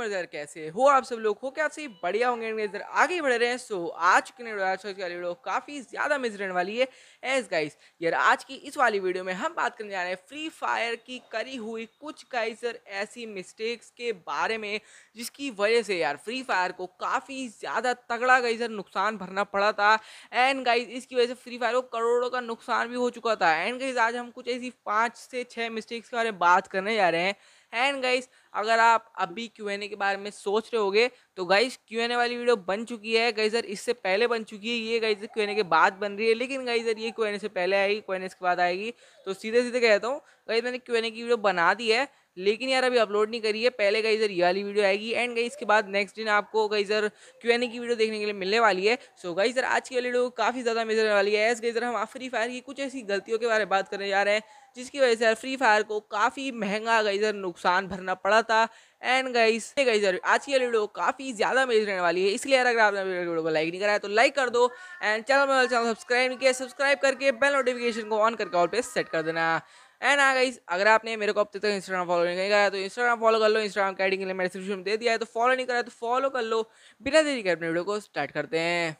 merger कैसे हो आप सब लोग हो क्या आप सही बढ़िया होंगे इधर आगे बढ़ रहे हैं सो आज की वीडियो काफ़ी ज़्यादा रहने वाली है एस गाइस यार आज की इस वाली वीडियो में हम बात करने जा रहे हैं फ्री फायर की करी हुई कुछ गाइजर ऐसी मिस्टेक्स के बारे में जिसकी वजह से यार फ्री फायर को काफ़ी ज़्यादा तगड़ा गाइजर नुकसान भरना पड़ा था एंड गाइज इसकी वजह से फ्री फायर को करोड़ों का नुकसान भी हो चुका था एंड गाइज आज हम कुछ ऐसी पाँच से छः मिस्टेक्स के बारे में बात करने जा रहे हैं एंड गाइस अगर आप अभी क्यू एन ए के बारे में सोच रहे होगे तो गाइस क्यू एन ए वाली वीडियो बन चुकी है गाइस सर इससे पहले बन चुकी है ये गाइस क्यू एन ए के बाद बन रही है लेकिन गाइस सर ये क्यू एन ए से पहले आएगी क्यू एन ए के बाद आएगी तो सीधे सीधे कहता हूँ गाइस मैंने क्यू एन ए की वीडियो बना दी है लेकिन यार अभी अपलोड नहीं करी है पहले गई ये वाली वीडियो आएगी एंड गई इसके बाद नेक्स्ट दिन आपको गई सर क्यू एन की वीडियो देखने के लिए मिलने वाली है सो गई सर आज की वीडियो काफ़ी ज़्यादा मिलने वाली है एस गई सर हम फ्री फायर की कुछ ऐसी गलतियों के बारे में बात करने जा रहे हैं जिसकी वजह से फ्री फायर को काफ़ी महंगा गई सर नुकसान भरना पड़ा था एंड गाइस गई सर आज की वीडियो काफ़ी ज़्यादा मेज रहने वाली है इसलिए यार अगर आपने वीडियो को लाइक नहीं कराया तो लाइक कर दो एंड चैनल में चैनल सब्सक्राइब नहीं किया सब्सक्राइब करके बेल नोटिफिकेशन को ऑन करके ऑल पे सेट कर देना एंड आ गई अगर आपने मेरे को अब तक इंस्टाग्राम फॉलो नहीं कराया तो इंस्टाग्राम फॉलो कर लो इंस्टाग्राम का आईडी के लिए मैंने डिस्क्रिप्शन दे दिया है तो फॉलो नहीं करा तो फॉलो कर लो बिना देरी के अपने वीडियो को स्टार्ट करते हैं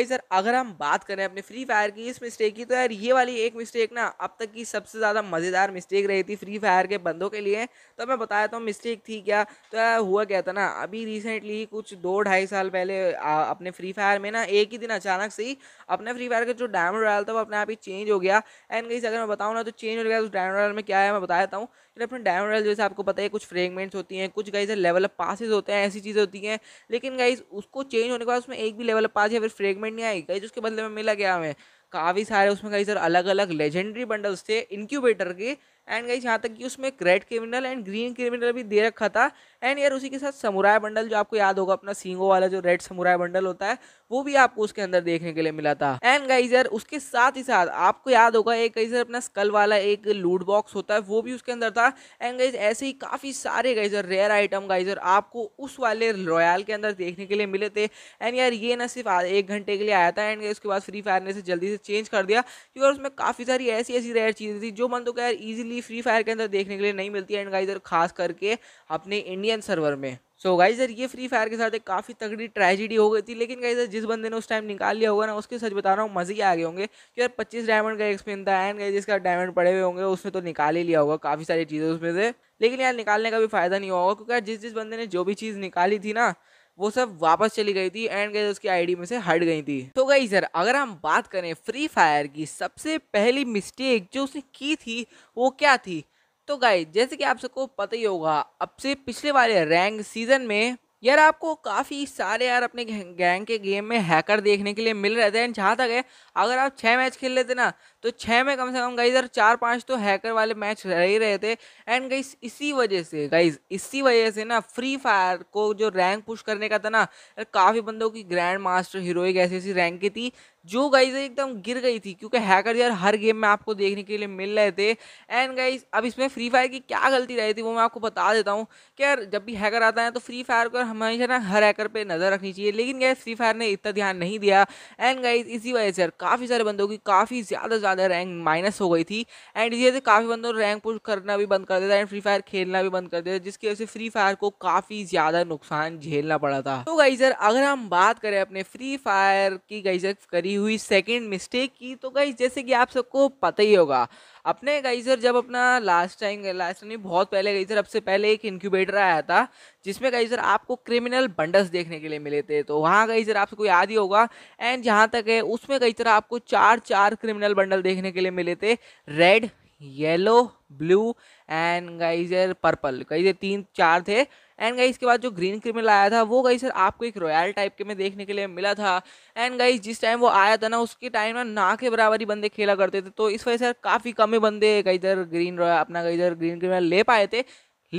गाइजर अगर हम बात करें अपने फ्री फायर की इस मिस्टेक की तो यार ये वाली एक मिस्टेक ना अब तक की सबसे ज़्यादा मज़ेदार मिस्टेक रही थी फ्री फायर के बंदों के लिए तो मैं बताया तो मिस्टेक थी क्या तो यार हुआ क्या था ना अभी रिसेंटली कुछ दो ढाई साल पहले आ, अपने फ्री फायर में ना एक ही दिन अचानक से ही अपने फ्री फायर का जो डायमंड रॉयल था वो अपने आप ही चेंज हो गया एंड गई अगर मैं बताऊँ ना तो चेंज हो गया उस डायमंड रॉयल में क्या है मैं बताया हूँ अपने डायमंड रॉयल जैसे आपको पता है कुछ फ्रेगमेंट्स होती हैं कुछ गाइज लेवल अप पासिस होते हैं ऐसी चीज़ें होती हैं लेकिन गाइज उसको चेंज होने के बाद उसमें एक भी लेवल अप पास या फिर फ्रेगमेंट में नहीं आई गाइज तो उसके बदले में मिला गया हमें काफ़ी सारे उसमें कई सर अलग अलग लेजेंडरी बंडल्स थे इनक्यूबेटर के एंड गाइज यहाँ तक कि उसमें एक red criminal and green criminal भी दे रखा था एंड यार उसी के साथ समुराय बंडल जो आपको याद होगा अपना सींगो वाला जो रेड समुराय बंडल होता है वो भी आपको उसके अंदर देखने के लिए मिला था एंड गाइज यार उसके साथ ही साथ आपको याद होगा एक गाइजर अपना स्कल वाला एक लूट बॉक्स होता है वो भी उसके अंदर था एंड गाइज ऐसे ही काफ़ी सारे गाइजर रेयर आइटम गाइजर आपको उस वाले रॉयल के अंदर देखने के लिए मिले थे एंड यार ये ना सिर्फ एक घंटे के लिए आया था एंड उसके बाद फ्री फायर ने से जल्दी से चेंज कर दिया क्योंकि उसमें काफ़ी सारी ऐसी ऐसी रेयर चीज़ें थी जो मन तो क्या यार ईजिली भी फ्री फायर के अंदर देखने के लिए नहीं मिलती है एंड गाइजर खास करके अपने इंडियन सर्वर में सो so गाइजर ये फ्री फायर के साथ एक काफ़ी तगड़ी ट्रेजिडी हो गई थी लेकिन गाइजर जिस बंदे ने उस टाइम निकाल लिया होगा ना उसके सच बता रहा हूँ मज़े ही आ गए होंगे कि यार 25 डायमंड का एक्सपेन था एंड गाइज जिसका डायमंड पड़े हुए होंगे उसने तो निकाल ही लिया होगा काफ़ी सारी चीज़ें उसमें से लेकिन यार निकालने का भी फायदा नहीं होगा क्योंकि यार जिस जिस बंदे ने जो भी चीज़ निकाली थी ना वो सब वापस चली गई थी एंड गई उसकी आईडी में से हट गई थी तो गई सर अगर हम बात करें फ्री फायर की सबसे पहली मिस्टेक जो उसने की थी वो क्या थी तो गाइज जैसे कि आप सबको पता ही होगा अब से पिछले वाले रैंक सीजन में यार आपको काफ़ी सारे यार अपने गैंग के गेम में हैकर देखने के लिए मिल रहे थे एंड जहाँ तक है अगर आप छः मैच खेल लेते ना तो छः में कम से कम गई यार चार पांच तो हैकर वाले मैच रह ही रहे थे एंड गई इसी वजह से गाइज इसी वजह से ना फ्री फायर को जो रैंक पुश करने का था ना यार काफ़ी बंदों की ग्रैंड मास्टर हीरोइक ऐसी ऐसी रैंक की थी जो गाइज एकदम गिर गई थी क्योंकि हैकर यार हर गेम में आपको देखने के लिए मिल रहे थे एंड गाइज अब इसमें फ्री फायर की क्या गलती रही थी वो मैं आपको बता देता हूँ कि यार जब भी हैकर आता है तो फ्री फायर को हमेशा ना हर हैकर पे नज़र रखनी चाहिए लेकिन गैस फ्री फायर ने इतना ध्यान नहीं दिया एंड गाइज इसी वजह से काफ़ी सारे बंदों की काफ़ी ज़्यादा ज़्यादा रैंक माइनस हो गई थी एंड इसी वजह से काफ़ी बंदों रैंक पुश करना भी बंद कर देता एंड फ्री फायर खेलना भी बंद कर देता जिसकी वजह से फ्री फायर को काफ़ी ज़्यादा नुकसान झेलना पड़ा था तो गाइजर अगर हम बात करें अपने फ्री फायर की गाइजर करीब हमारी हुई सेकंड मिस्टेक की तो गाइज जैसे कि आप सबको पता ही होगा अपने गाइजर जब अपना लास्ट टाइम लास्ट टाइम नहीं बहुत पहले गई सर अब से पहले एक इंक्यूबेटर आया था जिसमें गई सर आपको क्रिमिनल बंडस देखने के लिए मिले थे तो वहाँ गई सर आपको याद ही होगा एंड जहाँ तक है उसमें गई सर आपको चार चार क्रिमिनल बंडल देखने के लिए मिले थे red yellow blue and guys purple guys तीन चार थे एंड गाइज के बाद जो ग्रीन क्रिमिनल आया था वो गई सर आपको एक रॉयल टाइप के में देखने के लिए मिला था एंड गाइस जिस टाइम वो आया था ना उसके टाइम ना ना के बराबर ही बंदे खेला करते थे तो इस वजह से काफ़ी कम ही बंदे इधर ग्रीन रॉयल अपना इधर ग्रीन क्रिमिनल ले पाए थे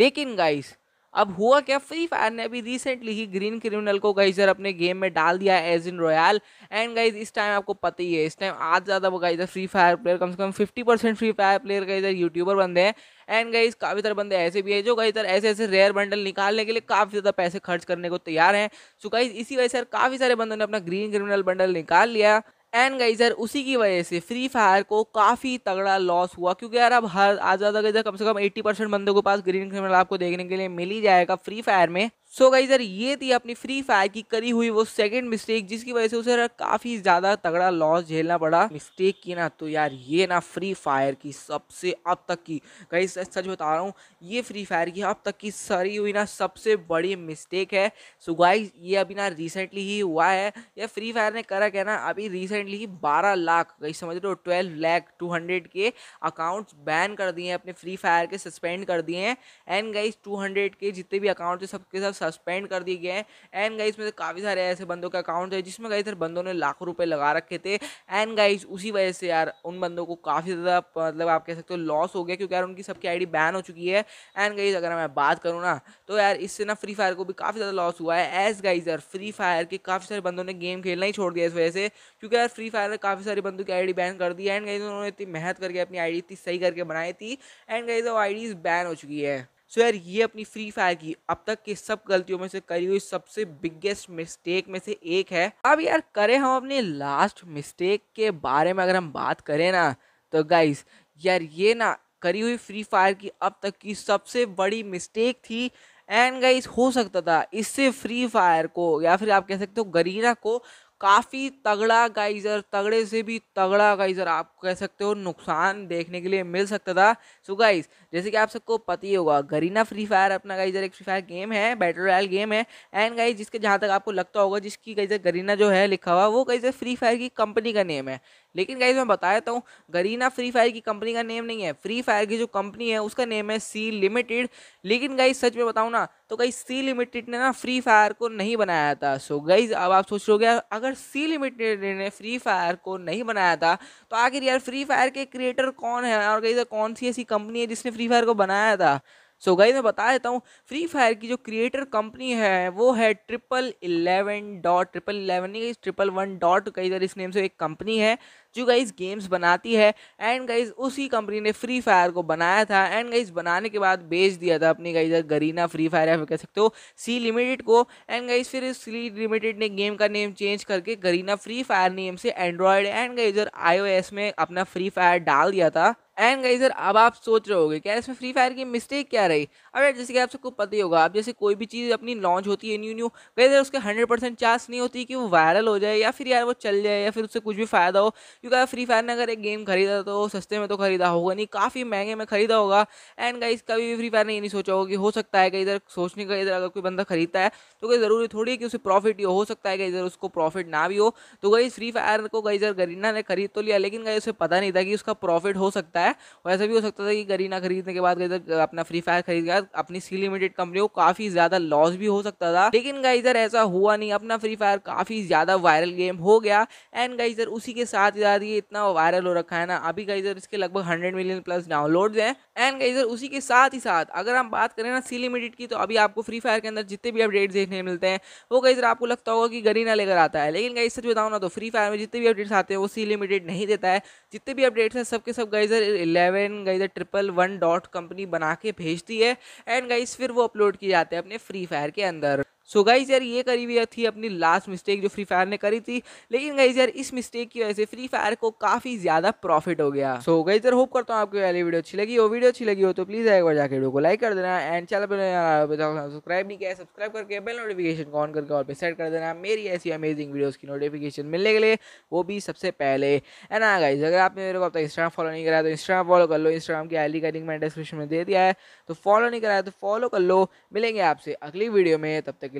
लेकिन गाइस अब हुआ क्या फ्री फायर ने अभी रिसेंटली ही ग्रीन क्रिमिनल को गाइजर अपने गेम में डाल दिया है as in royale and guys इस टाइम आपको पता ही है इस टाइम आज ज़्यादा वो गाइजर फ्री फायर प्लेयर कम से कम fifty percent Free Fire player इधर यूट्यूबर बंदे हैं एंड गई काफ़ी सारे बंदे ऐसे भी है जो गई ऐसे ऐसे रेयर बंडल निकालने के लिए काफ़ी ज़्यादा पैसे खर्च करने को तैयार हैं सो कई इसी वजह से काफ़ी सारे बंदों ने अपना ग्रीन क्रिमिनल बंडल निकाल लिया एंड गई सर उसी की वजह से फ्री फायर को काफ़ी तगड़ा लॉस हुआ क्योंकि यार अब हर आज ज़्यादा कम से कम 80 परसेंट बंदों के पास ग्रीन क्रिमिनल आपको देखने के लिए मिल ही जाएगा फ्री फायर में सो गई सर ये थी अपनी फ्री फायर की करी हुई वो सेकंड मिस्टेक जिसकी वजह से उसे काफ़ी ज़्यादा तगड़ा लॉस झेलना पड़ा मिस्टेक की ना तो यार ये ना फ्री फायर की सबसे अब तक की कहीं सच बता रहा हूँ ये फ्री फायर की अब तक की सरी हुई ना सबसे बड़ी मिस्टेक है सो गाई गाइज ये अभी ना रिसेंटली ही हुआ है यह फ्री फायर ने करा क्या ना अभी रिसेंटली ही बारह लाख गई समझ लो ट्वेल्व लैख टू हंड्रेड के अकाउंट्स बैन कर दिए हैं अपने फ्री फायर के सस्पेंड कर दिए हैं एंड गई टू हंड्रेड के जितने भी अकाउंट थे सबके सब सस्पेंड कर दिए गए हैं एंड गाइज में काफ़ी सारे ऐसे बंदों के अकाउंट है जिसमें गाइज सर बंदों ने लाखों रुपये लगा रखे थे एंड गाइज उसी वजह से यार उन बंदों को काफ़ी ज़्यादा मतलब आप कह सकते हो लॉस हो गया क्योंकि यार उनकी सबकी आई बैन हो चुकी है एंड गाइज अगर मैं बात करूँ ना तो यार इससे ना फ्री फायर को भी काफ़ी ज़्यादा लॉस हुआ है एज गाइज यार फ्री फायर के काफ़ी सारे बंदों ने गेम खेलना ही छोड़ दिया इस वजह से क्योंकि यार फ्री फायर ने काफ़ी सारे बंदों की आई बैन कर दी एंड गाइज उन्होंने इतनी मेहनत करके अपनी आई इतनी सही करके बनाई थी एंड गाइज वो आई बैन हो चुकी है सो यार ये अपनी फ्री फायर की अब तक के सब गलतियों में से करी हुई सबसे बिगेस्ट मिस्टेक में से एक है अब यार करें हम अपने लास्ट मिस्टेक के बारे में अगर हम बात करें ना तो गाइस यार ये ना करी हुई फ्री फायर की अब तक की सबसे बड़ी मिस्टेक थी एंड गाइस हो सकता था इससे फ्री फायर को या फिर आप कह सकते हो गरीना को काफ़ी तगड़ा गाइजर तगड़े से भी तगड़ा गाइजर आप कह सकते हो नुकसान देखने के लिए मिल सकता था सो गाइज जैसे कि आप सबको पता ही होगा गरीना फ्री फायर अपना गाइजर एक फ्री फायर गेम है बैटल रॉयल गेम है एंड गाइज जिसके जहाँ तक आपको लगता होगा जिसकी गाइजर गरीना जो है लिखा हुआ वो गाइजर फ्री फायर की कंपनी का नेम है लेकिन गाइज मैं बता देता हूँ गरीना फ्री फायर की कंपनी का नेम नहीं है फ्री फायर की जो कंपनी है उसका नेम है सी लिमिटेड लेकिन गाइज सच में बताऊँ ना तो गाइज सी लिमिटेड ने ना फ्री फायर को नहीं बनाया था सो गाइज अब आप सोच लोगे अगर सी लिमिटेड ने फ्री फायर को नहीं बनाया था तो आखिर यार फ्री फायर के क्रिएटर कौन है और गाइज कौन सी ऐसी कंपनी है जिसने फ्री फायर को बनाया था सो so गाइज मैं बता देता हूँ फ्री फायर की जो क्रिएटर कंपनी है वो है triple eleven dot triple eleven नहीं ट्रिपल वन डॉट कई इस नेम से एक कंपनी है जो गाइज़ गेम्स बनाती है एंड गाइज़ उसी कंपनी ने फ्री फायर को बनाया था एंड गाइज़ बनाने के बाद बेच दिया था अपनी गाइज गरीना फ्री फायर या फिर कह सकते हो सी लिमिटेड को एंड गाइज़ फिर सी लिमिटेड ने गेम का नेम चेंज करके गरीना फ्री फायर नेम से एंड्रॉयड एंड गाइजर आई में अपना फ्री फायर डाल दिया था एंड गाइजर अब आप सोच रहे होगे क्या इसमें फ्री फायर की मिस्टेक क्या रही अब यार जैसे कि आप सबको पता ही होगा आप जैसे कोई भी चीज़ अपनी लॉन्च होती है न्यू न्यू सर उसके हंड्रेड परसेंट चांस नहीं होती कि वो वायरल हो जाए या फिर यार वो चल जाए या फिर उससे कुछ भी फ़ायदा हो क्योंकि फ्री फायर ने अगर एक गेम खरीदा तो सस्ते में तो खरीदा होगा नहीं काफ़ी महंगे में खरीदा होगा एंड गाइस कभी भी फ्री फायर ने ये नहीं सोचा होगा कि हो सकता है कि इधर सोचने का इधर अगर कोई बंदा खरीदता है तो कोई ज़रूरी थोड़ी है कि उसे प्रॉफिट ही हो सकता है कि इधर उसको प्रॉफिट ना भी हो तो गई फ्री फायर को गई इधर गरीना ने खरीद तो लिया लेकिन गई उसे पता नहीं था कि उसका प्रॉफिट हो सकता है वैसे भी हो सकता था कि गरीना खरीदने के बाद गई अपना फ्री फायर खरीद गया अपनी सी लिमिटेड कंपनी को काफ़ी ज़्यादा लॉस भी हो सकता था लेकिन इधर ऐसा हुआ नहीं अपना फ्री फायर काफ़ी ज़्यादा वायरल गेम हो गया एंड इधर उसी के साथ बाद ये इतना वायरल हो रखा है ना अभी गाइजर इसके लगभग हंड्रेड मिलियन प्लस डाउनलोड हैं एंड गाइजर उसी के साथ ही साथ अगर हम बात करें ना सी लिमिटेड की तो अभी आपको फ्री फायर के अंदर जितने भी अपडेट देखने मिलते हैं वो गाइजर आपको लगता होगा कि गरीना लेकर आता है लेकिन गाइजर सच ना तो फ्री फायर में जितने भी अपडेट्स आते हैं वो सी लिमिटेड नहीं देता है जितने भी अपडेट्स हैं सबके सब guys eleven guys triple one dot company बना के भेजती है एंड गाइज फिर वो अपलोड किए जाते हैं अपने फ्री फायर के अंदर सो गाइज यार ये करी हुई थी अपनी लास्ट मिस्टेक जो फ्री फायर ने करी थी लेकिन गाइज यार इस मिस्टेक की वजह से फ्री फायर को काफ़ी ज़्यादा प्रॉफिट हो गया सो गाइज यार होप करता हूँ आपको वाली वीडियो अच्छी लगी हो वीडियो अच्छी लगी हो तो प्लीज़ एक बार जाकर वीडियो को लाइक कर देना एंड चैनल पर सब्सक्राइब नहीं किया सब्सक्राइब करके बेल नोटिफिकेशन को ऑन करके और पे सेट कर देना मेरी ऐसी अमेजिंग वीडियोज़ की नोटिफिकेशन मिलने के लिए वो भी सबसे पहले एंड ना गाइज अगर आपने मेरे को अब तक इंस्टाग्राम फॉलो नहीं कराया तो इंस्टाग्राम फॉलो कर लो इंस्टाग्राम की आई का लिंक मैंने डिस्क्रिप्शन में दे दिया है तो फॉलो नहीं कराया तो फॉलो कर लो मिलेंगे आपसे अगली वीडियो में तब तक के